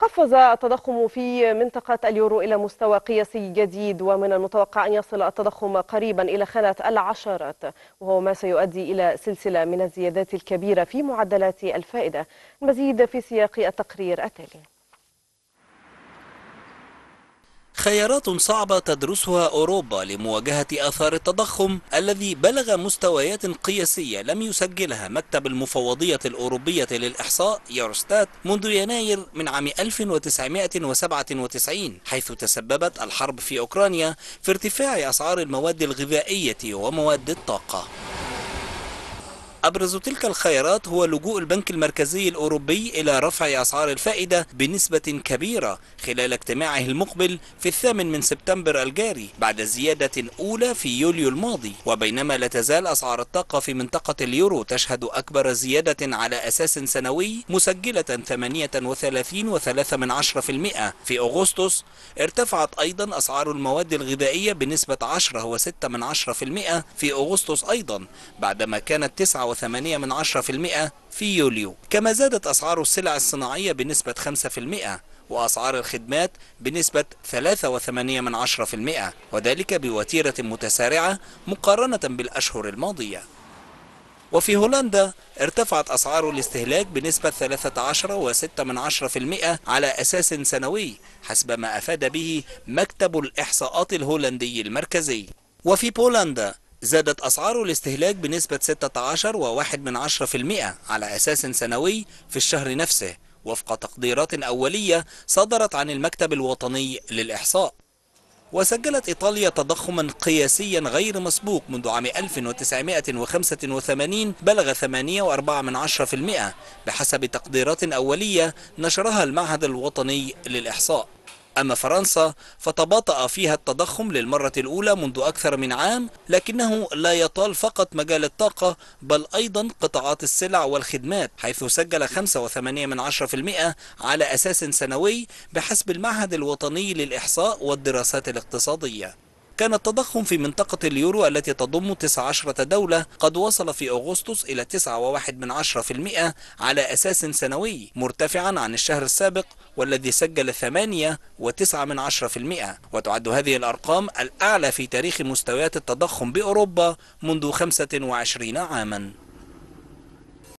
قفز التضخم في منطقة اليورو إلى مستوى قياسي جديد ومن المتوقع أن يصل التضخم قريبا إلى خانة العشرات وهو ما سيؤدي إلى سلسلة من الزيادات الكبيرة في معدلات الفائدة المزيد في سياق التقرير التالي خيارات صعبة تدرسها أوروبا لمواجهة أثار التضخم الذي بلغ مستويات قياسية لم يسجلها مكتب المفوضية الأوروبية للإحصاء يورستات منذ يناير من عام 1997 حيث تسببت الحرب في أوكرانيا في ارتفاع أسعار المواد الغذائية ومواد الطاقة أبرز تلك الخيارات هو لجوء البنك المركزي الأوروبي إلى رفع أسعار الفائدة بنسبة كبيرة خلال اجتماعه المقبل في الثامن من سبتمبر الجاري بعد زيادة أولى في يوليو الماضي وبينما لا تزال أسعار الطاقة في منطقة اليورو تشهد أكبر زيادة على أساس سنوي مسجلة 38.3% في أغسطس ارتفعت أيضا أسعار المواد الغذائية بنسبة 10.6% في أغسطس أيضا بعدما كانت 9 في يوليو كما زادت أسعار السلع الصناعية بنسبة 5% وأسعار الخدمات بنسبة 3.8% وذلك بوتيرة متسارعة مقارنة بالأشهر الماضية وفي هولندا ارتفعت أسعار الاستهلاك بنسبة 13.6% على أساس سنوي حسب ما أفاد به مكتب الإحصاءات الهولندي المركزي وفي بولندا زادت أسعار الاستهلاك بنسبة 16 وواحد من عشرة في المئة على أساس سنوي في الشهر نفسه وفق تقديرات أولية صدرت عن المكتب الوطني للإحصاء وسجلت إيطاليا تضخما قياسيا غير مسبوق منذ عام 1985 بلغ 8.4% بحسب تقديرات أولية نشرها المعهد الوطني للإحصاء أما فرنسا فتباطأ فيها التضخم للمرة الأولى منذ أكثر من عام لكنه لا يطال فقط مجال الطاقة بل أيضا قطاعات السلع والخدمات حيث سجل 5.8% على أساس سنوي بحسب المعهد الوطني للإحصاء والدراسات الاقتصادية كان التضخم في منطقة اليورو التي تضم 19 دولة قد وصل في أغسطس إلى 9.1% على أساس سنوي مرتفعا عن الشهر السابق والذي سجل 8.9% وتعد هذه الأرقام الأعلى في تاريخ مستويات التضخم بأوروبا منذ 25 عاما